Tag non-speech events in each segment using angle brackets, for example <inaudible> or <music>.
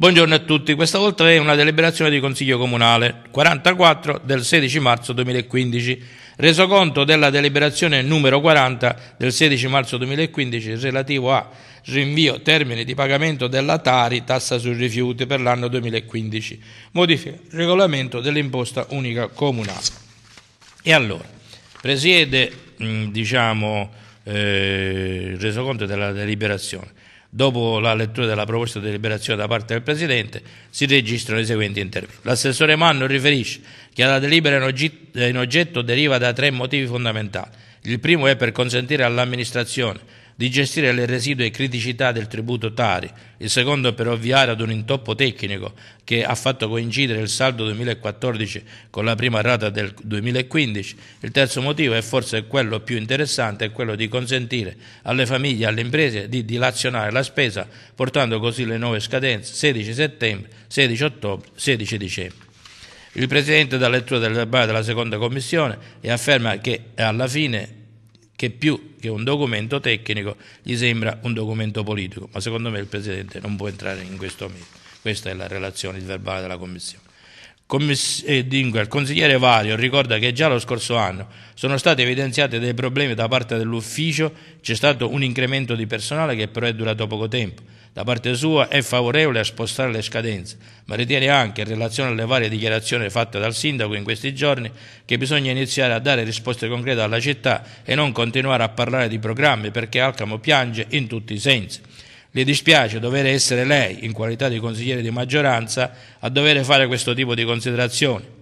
Buongiorno a tutti, questa volta è una deliberazione di Consiglio Comunale 44 del 16 marzo 2015, resoconto della deliberazione numero 40 del 16 marzo 2015 relativo a rinvio termine di pagamento della Tari tassa sui rifiuti per l'anno 2015, modifica il regolamento dell'imposta unica comunale. E allora, presiede mm, diciamo, eh, il resoconto della deliberazione. Dopo la lettura della proposta di deliberazione da parte del Presidente si registrano i seguenti interventi. L'assessore Manno riferisce che la delibera in oggetto deriva da tre motivi fondamentali. Il primo è per consentire all'amministrazione di gestire le residue criticità del tributo Tari, il secondo per ovviare ad un intoppo tecnico che ha fatto coincidere il saldo 2014 con la prima rata del 2015, il terzo motivo e forse quello più interessante è quello di consentire alle famiglie e alle imprese di dilazionare la spesa portando così le nuove scadenze 16 settembre, 16 ottobre, 16 dicembre. Il Presidente dà lettura del verbale della seconda commissione e afferma che alla fine che più che un documento tecnico gli sembra un documento politico, ma secondo me il Presidente non può entrare in questo merito. Questa è la relazione, il verbale della Commissione. Commiss- eh, dunque, il consigliere Vario ricorda che già lo scorso anno sono stati evidenziati dei problemi da parte dell'ufficio, c'è stato un incremento di personale che però è durato poco tempo. Da parte sua è favorevole a spostare le scadenze, ma ritiene anche, in relazione alle varie dichiarazioni fatte dal sindaco in questi giorni, che bisogna iniziare a dare risposte concrete alla città e non continuare a parlare di programmi perché Alcamo piange in tutti i sensi. Le dispiace dover essere lei, in qualità di consigliere di maggioranza, a dover fare questo tipo di considerazioni.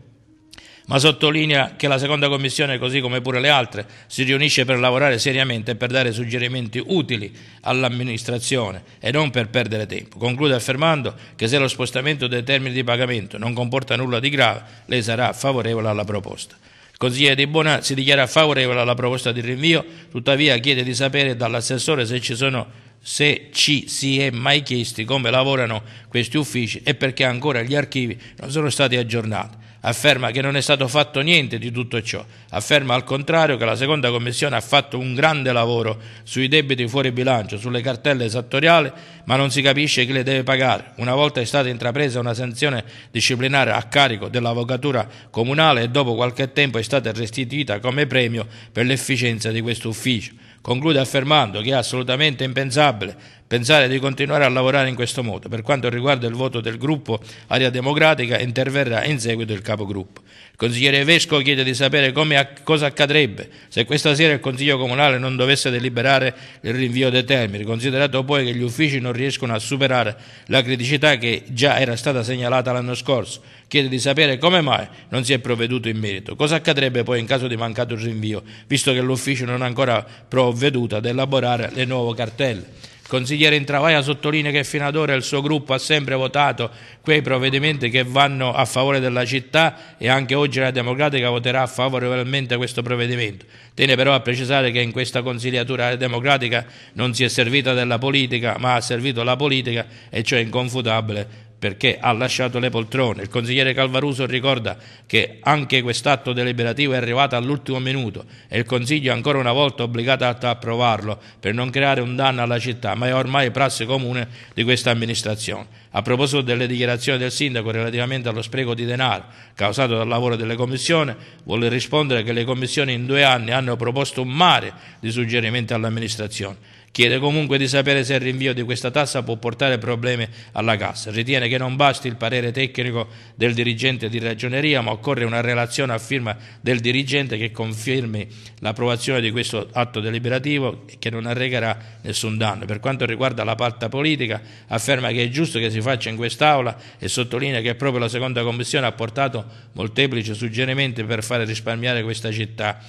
Ma sottolinea che la seconda commissione, così come pure le altre, si riunisce per lavorare seriamente e per dare suggerimenti utili all'amministrazione e non per perdere tempo. Conclude affermando che se lo spostamento dei termini di pagamento non comporta nulla di grave, lei sarà favorevole alla proposta. Il consigliere Di Bona si dichiara favorevole alla proposta di rinvio, tuttavia chiede di sapere dall'assessore se ci sono se ci si è mai chiesti come lavorano questi uffici e perché ancora gli archivi non sono stati aggiornati. Afferma che non è stato fatto niente di tutto ciò, afferma al contrario che la seconda commissione ha fatto un grande lavoro sui debiti fuori bilancio, sulle cartelle esattoriali, ma non si capisce chi le deve pagare. Una volta è stata intrapresa una sanzione disciplinare a carico dell'avvocatura comunale e dopo qualche tempo è stata restituita come premio per l'efficienza di questo ufficio. Conclude affermando che è assolutamente impensabile pensare di continuare a lavorare in questo modo. Per quanto riguarda il voto del gruppo Aria Democratica, interverrà in seguito il capogruppo. Il consigliere Vesco chiede di sapere come, cosa accadrebbe se questa sera il Consiglio Comunale non dovesse deliberare il rinvio dei termini, considerato poi che gli uffici non riescono a superare la criticità che già era stata segnalata l'anno scorso. Chiede di sapere come mai non si è provveduto in merito. Cosa accadrebbe poi in caso di mancato rinvio, visto che l'ufficio non ha ancora provveduto ad elaborare le nuove cartelle consigliere Intravaia sottolinea che fino ad ora il suo gruppo ha sempre votato quei provvedimenti che vanno a favore della città e anche oggi la Democratica voterà favorevolmente questo provvedimento. Tiene però a precisare che in questa consigliatura democratica non si è servita della politica ma ha servito la politica e ciò è inconfutabile perché ha lasciato le poltrone. Il consigliere Calvaruso ricorda che anche quest'atto deliberativo è arrivato all'ultimo minuto e il Consiglio è ancora una volta obbligato ad approvarlo per non creare un danno alla città, ma è ormai prassi comune di questa amministrazione. A proposito delle dichiarazioni del Sindaco relativamente allo spreco di denaro causato dal lavoro delle commissioni, vuole rispondere che le commissioni in due anni hanno proposto un mare di suggerimenti all'amministrazione Chiede comunque di sapere se il rinvio di questa tassa può portare problemi alla cassa. Ritiene che non basti il parere tecnico del dirigente di ragioneria, ma occorre una relazione a firma del dirigente che confermi l'approvazione di questo atto deliberativo che non arrecherà nessun danno. Per quanto riguarda la parte politica, afferma che è giusto che si faccia in quest'Aula e sottolinea che proprio la seconda commissione ha portato molteplici suggerimenti per fare risparmiare questa città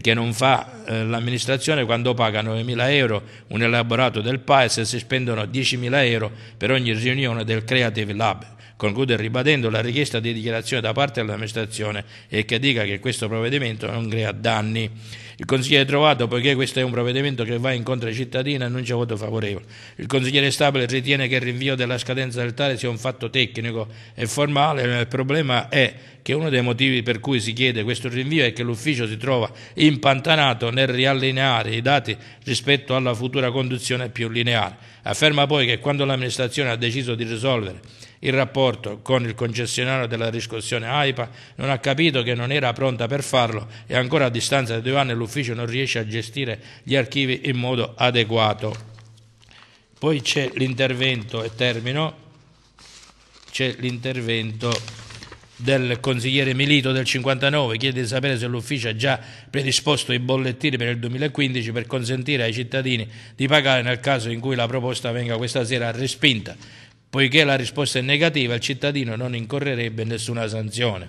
che non fa eh, l'amministrazione quando paga 9.000 euro un elaborato del PAES e si spendono 10.000 euro per ogni riunione del Creative Lab conclude ribadendo la richiesta di dichiarazione da parte dell'amministrazione e che dica che questo provvedimento non crea danni. Il consigliere Trovato, poiché questo è un provvedimento che va incontro ai cittadini, annuncia voto favorevole. Il consigliere Stabile ritiene che il rinvio della scadenza del tale sia un fatto tecnico e formale. Il problema è che uno dei motivi per cui si chiede questo rinvio è che l'ufficio si trova impantanato nel riallineare i dati rispetto alla futura conduzione più lineare. Afferma poi che quando l'amministrazione ha deciso di risolvere il rapporto con il concessionario della riscossione AIPA, non ha capito che non era pronta per farlo e ancora a distanza di due anni l'ufficio non riesce a gestire gli archivi in modo adeguato. Poi c'è l'intervento, e termino, c'è l'intervento del consigliere Milito del 59 chiede di sapere se l'ufficio ha già predisposto i bollettini per il 2015 per consentire ai cittadini di pagare nel caso in cui la proposta venga questa sera respinta. Poiché la risposta è negativa, il cittadino non incorrerebbe in nessuna sanzione.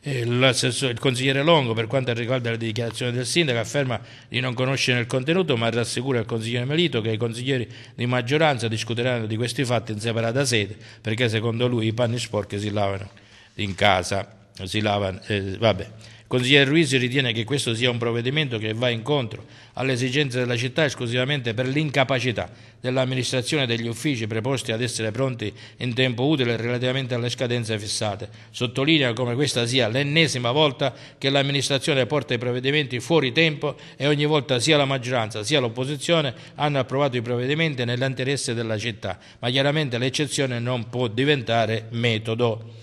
Il consigliere Longo, per quanto riguarda la dichiarazione del sindaco, afferma di non conoscere il contenuto, ma rassicura il consigliere Melito che i consiglieri di maggioranza discuteranno di questi fatti in separata sede, perché secondo lui i panni sporchi si lavano in casa si lava, eh, vabbè. consigliere Ruiz ritiene che questo sia un provvedimento che va incontro alle esigenze della città esclusivamente per l'incapacità dell'amministrazione e degli uffici preposti ad essere pronti in tempo utile relativamente alle scadenze fissate. Sottolinea come questa sia l'ennesima volta che l'amministrazione porta i provvedimenti fuori tempo e ogni volta sia la maggioranza sia l'opposizione hanno approvato i provvedimenti nell'interesse della città, ma chiaramente l'eccezione non può diventare metodo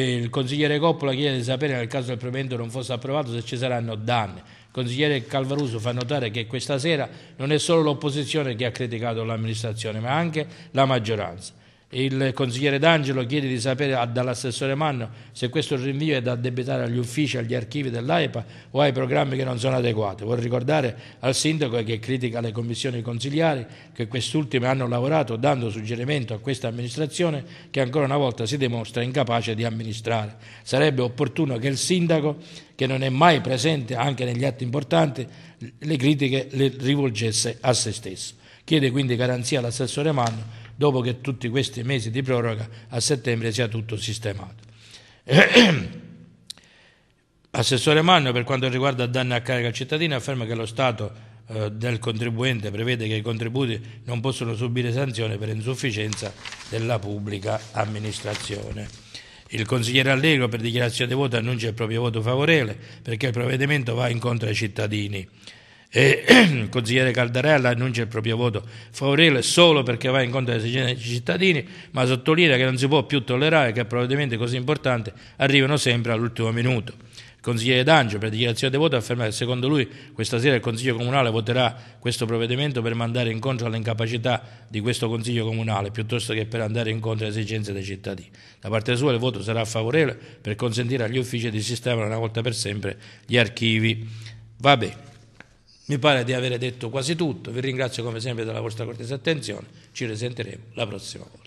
il consigliere Coppola chiede di sapere nel caso del provvedimento non fosse approvato se ci saranno danni. Il consigliere Calvaruso fa notare che questa sera non è solo l'opposizione che ha criticato l'amministrazione ma anche la maggioranza. Il consigliere D'Angelo chiede di sapere dall'assessore Manno se questo rinvio è da addebitare agli uffici, agli archivi dell'AIPA o ai programmi che non sono adeguati. Vuol ricordare al sindaco che critica le commissioni consigliari che quest'ultime hanno lavorato dando suggerimento a questa amministrazione che ancora una volta si dimostra incapace di amministrare. Sarebbe opportuno che il sindaco, che non è mai presente anche negli atti importanti, le critiche le rivolgesse a se stesso. Chiede quindi garanzia all'assessore Manno dopo che tutti questi mesi di proroga a settembre sia tutto sistemato. <clears throat> Assessore Manno, per quanto riguarda danni a carico al cittadino, afferma che lo Stato eh, del contribuente prevede che i contributi non possono subire sanzione per insufficienza della pubblica amministrazione. Il consigliere Allegro per dichiarazione di voto annuncia il proprio voto favorevole perché il provvedimento va incontro ai cittadini e il <clears throat> consigliere Caldarella annuncia il proprio voto favorevole solo perché va incontro alle esigenze dei cittadini, ma sottolinea che non si può più tollerare che provvedimenti così importanti arrivino sempre all'ultimo minuto. Il consigliere D'Angio, per dichiarazione di voto, afferma che secondo lui questa sera il Consiglio Comunale voterà questo provvedimento per mandare incontro all'incapacità di questo Consiglio Comunale, piuttosto che per andare incontro alle esigenze dei cittadini. Da parte sua il voto sarà favorevole per consentire agli uffici di sistemare una volta per sempre gli archivi. Va bene. Mi pare di avere detto quasi tutto, vi ringrazio come sempre della vostra cortesa attenzione, ci risenteremo la prossima volta.